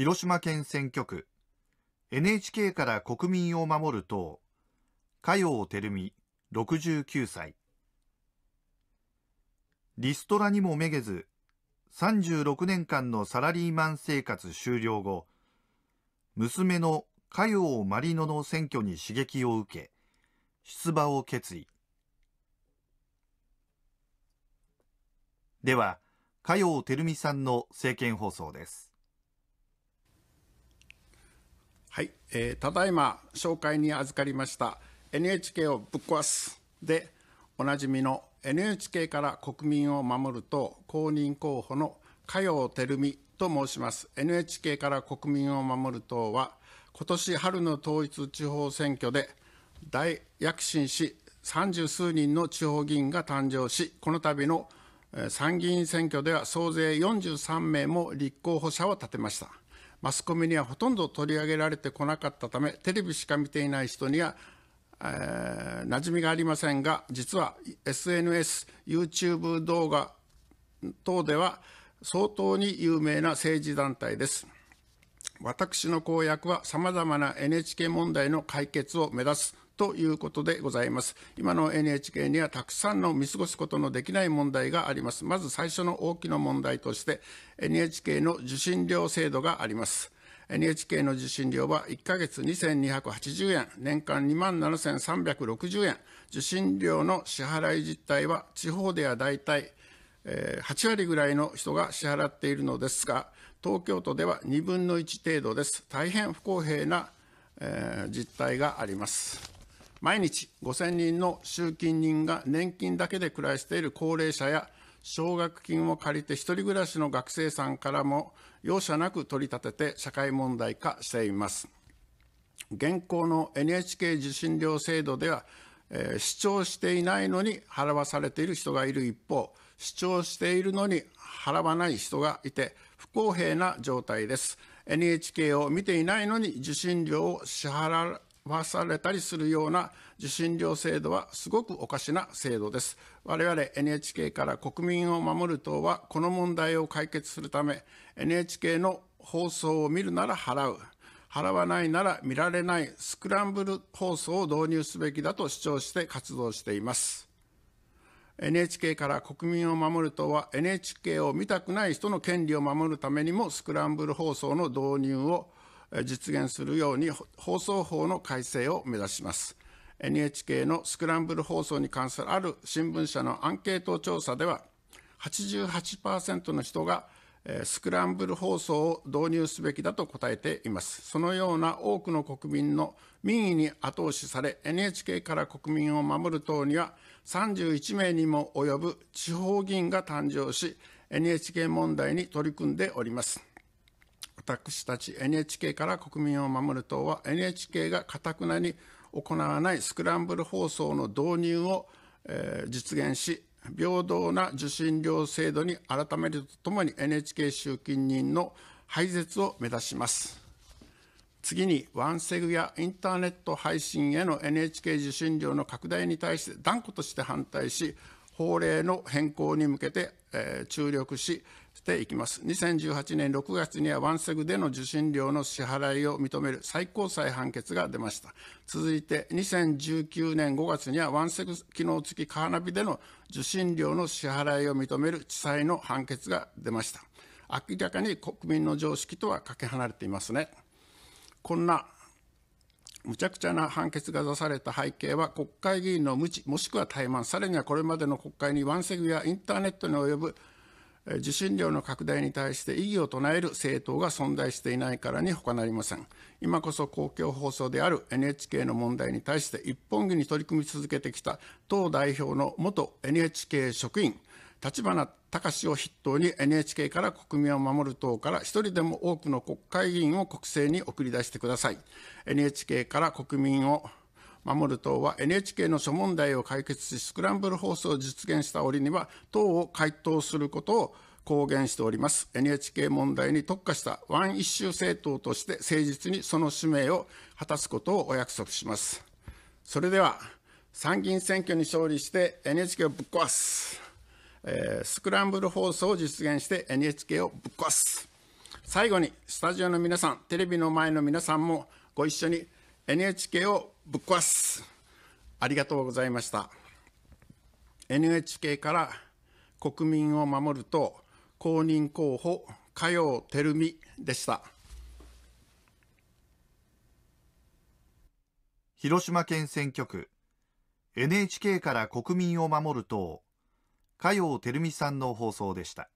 広島県選挙区 NHK から国民を守る党加陽照美69歳リストラにもめげず36年間のサラリーマン生活終了後娘の加陽まりのの選挙に刺激を受け出馬を決意では加陽照美さんの政見放送ですはい、えー、ただいま紹介に預かりました NHK をぶっ壊すでおなじみの NHK から国民を守ると公認候補の加陽照美と申します NHK から国民を守る党は今年春の統一地方選挙で大躍進し三十数人の地方議員が誕生しこの度の参議院選挙では総勢43名も立候補者を立てましたマスコミにはほとんど取り上げられてこなかったためテレビしか見ていない人には、えー、馴染みがありませんが実は SNSYouTube 動画等では相当に有名な政治団体です私の公約は様々な NHK 問題の解決を目指すということでございます。今の NHK にはたくさんの見過ごすことのできない問題があります。まず最初の大きな問題として NHK の受信料制度があります。NHK の受信料は1ヶ月2280円、年間27,360円。受信料の支払い実態は地方ではだいたい8割ぐらいの人が支払っているのですが、東京都では2分の1程度です。大変不公平な実態があります。毎日5000人の集金人が年金だけで暮らしている高齢者や奨学金を借りて一人暮らしの学生さんからも容赦なく取り立てて社会問題化しています現行の NHK 受信料制度では、えー、主張していないのに払わされている人がいる一方主張しているのに払わない人がいて不公平な状態です NHK を見ていないのに受信料を支払罰されたりするような受信料制度はすごくおかしな制度です。我々 NHK から国民を守る党はこの問題を解決するため NHK の放送を見るなら払う。払わないなら見られないスクランブル放送を導入すべきだと主張して活動しています。NHK から国民を守る党は NHK を見たくない人の権利を守るためにもスクランブル放送の導入を実現するように放送法の改正を目指します NHK のスクランブル放送に関するある新聞社のアンケート調査では88%の人がスクランブル放送を導入すべきだと答えていますそのような多くの国民の民意に後押しされ NHK から国民を守る党には31名にも及ぶ地方議員が誕生し NHK 問題に取り組んでおります私たち NHK から国民を守る党は NHK がかたくなに行わないスクランブル放送の導入を、えー、実現し平等な受信料制度に改めるとともに NHK 集金人の廃絶を目指します次にワンセグやインターネット配信への NHK 受信料の拡大に対して断固として反対し法令の変更に向けて、えー、注力ししていきます。2018年6月にはワンセグでの受信料の支払いを認める最高裁判決が出ました。続いて2019年5月にはワンセグ機能付きカーナビでの受信料の支払いを認める地裁の判決が出ました。明らかに国民の常識とはかけ離れていますね。こんなむちゃくちゃな判決が出された背景は国会議員の無知もしくは怠慢さらにはこれまでの国会にワンセグやインターネットに及ぶ受信料の拡大に対して異議を唱える政党が存在していないからに他なりません今こそ公共放送である NHK の問題に対して一本気に取り組み続けてきた党代表の元 NHK 職員立花隆を筆頭に NHK から国民を守る党から一人でも多くの国会議員を国政に送り出してください NHK から国民を守る党は NHK の諸問題を解決しスクランブル放送を実現した折には党を回答することを公言しております NHK 問題に特化したワンイッシュ政党として誠実にその使命を果たすことをお約束しますそれでは参議院選挙に勝利して NHK をぶっ壊す、えー、スクランブル放送を実現して NHK をぶっ壊す最後にスタジオの皆さんテレビの前の皆さんもご一緒に NHK をぶっ壊すありがとうございました NHK から国民を守ると公認候補加てるみでした広島県選挙区 NHK から国民を守る党加てるみさんの放送でした